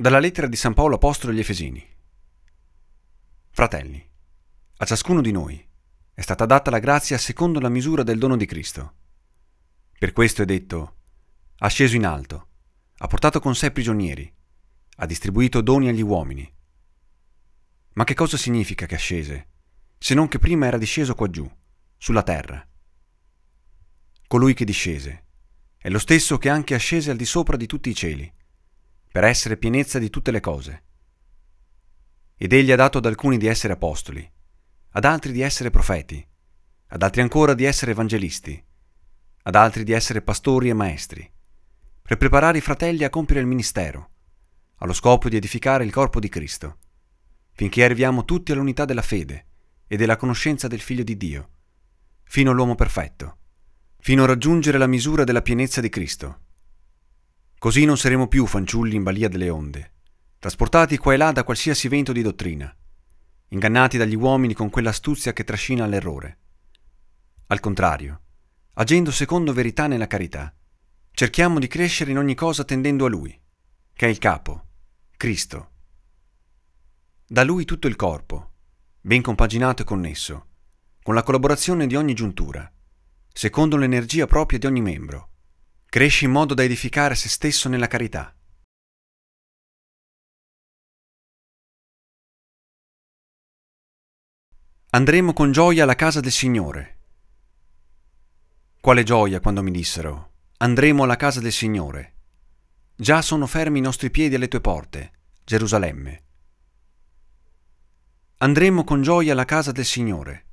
Dalla lettera di San Paolo Apostolo agli Efesini. Fratelli, a ciascuno di noi è stata data la grazia secondo la misura del dono di Cristo. Per questo è detto, ha sceso in alto, ha portato con sé prigionieri, ha distribuito doni agli uomini. Ma che cosa significa che ascese, se non che prima era disceso qua giù, sulla terra? Colui che discese è lo stesso che anche ascese al di sopra di tutti i cieli per essere pienezza di tutte le cose. Ed egli ha dato ad alcuni di essere apostoli, ad altri di essere profeti, ad altri ancora di essere evangelisti, ad altri di essere pastori e maestri, per preparare i fratelli a compiere il ministero, allo scopo di edificare il corpo di Cristo, finché arriviamo tutti all'unità della fede e della conoscenza del Figlio di Dio, fino all'uomo perfetto, fino a raggiungere la misura della pienezza di Cristo Così non saremo più fanciulli in balia delle onde, trasportati qua e là da qualsiasi vento di dottrina, ingannati dagli uomini con quell'astuzia che trascina all'errore. Al contrario, agendo secondo verità nella carità, cerchiamo di crescere in ogni cosa tendendo a Lui, che è il capo, Cristo. Da Lui tutto il corpo, ben compaginato e connesso, con la collaborazione di ogni giuntura, secondo l'energia propria di ogni membro, Cresci in modo da edificare se stesso nella carità. Andremo con gioia alla casa del Signore. Quale gioia quando mi dissero, andremo alla casa del Signore. Già sono fermi i nostri piedi alle tue porte, Gerusalemme. Andremo con gioia alla casa del Signore.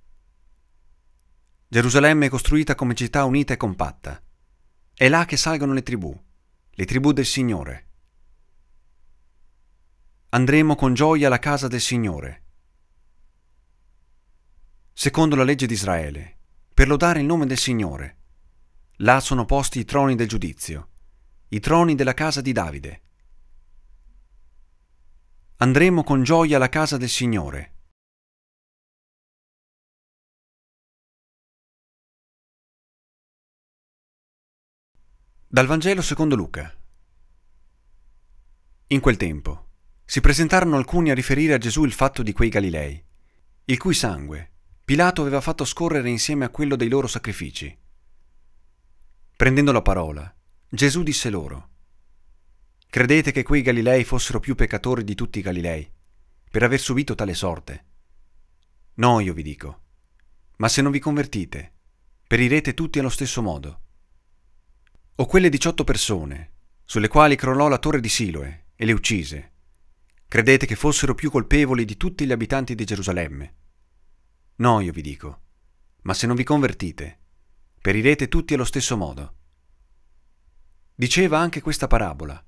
Gerusalemme è costruita come città unita e compatta. È là che salgono le tribù, le tribù del Signore. Andremo con gioia alla casa del Signore. Secondo la legge di Israele, per lodare il nome del Signore, là sono posti i troni del giudizio, i troni della casa di Davide. Andremo con gioia alla casa del Signore. Dal Vangelo secondo Luca. In quel tempo si presentarono alcuni a riferire a Gesù il fatto di quei Galilei, il cui sangue Pilato aveva fatto scorrere insieme a quello dei loro sacrifici. Prendendo la parola, Gesù disse loro, Credete che quei Galilei fossero più peccatori di tutti i Galilei, per aver subito tale sorte? No, io vi dico, ma se non vi convertite, perirete tutti allo stesso modo o quelle 18 persone sulle quali crollò la torre di Siloe e le uccise, credete che fossero più colpevoli di tutti gli abitanti di Gerusalemme? No, io vi dico, ma se non vi convertite, perirete tutti allo stesso modo. Diceva anche questa parabola.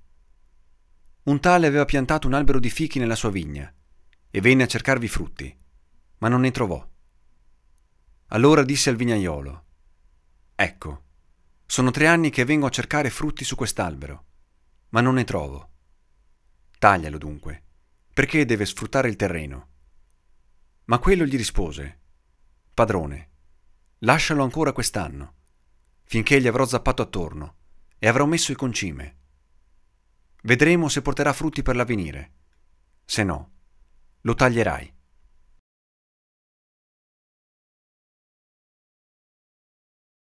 Un tale aveva piantato un albero di fichi nella sua vigna e venne a cercarvi frutti, ma non ne trovò. Allora disse al vignaiolo, Ecco, sono tre anni che vengo a cercare frutti su quest'albero, ma non ne trovo. Taglialo dunque, perché deve sfruttare il terreno. Ma quello gli rispose, Padrone, lascialo ancora quest'anno, finché gli avrò zappato attorno e avrò messo il concime. Vedremo se porterà frutti per l'avvenire. Se no, lo taglierai.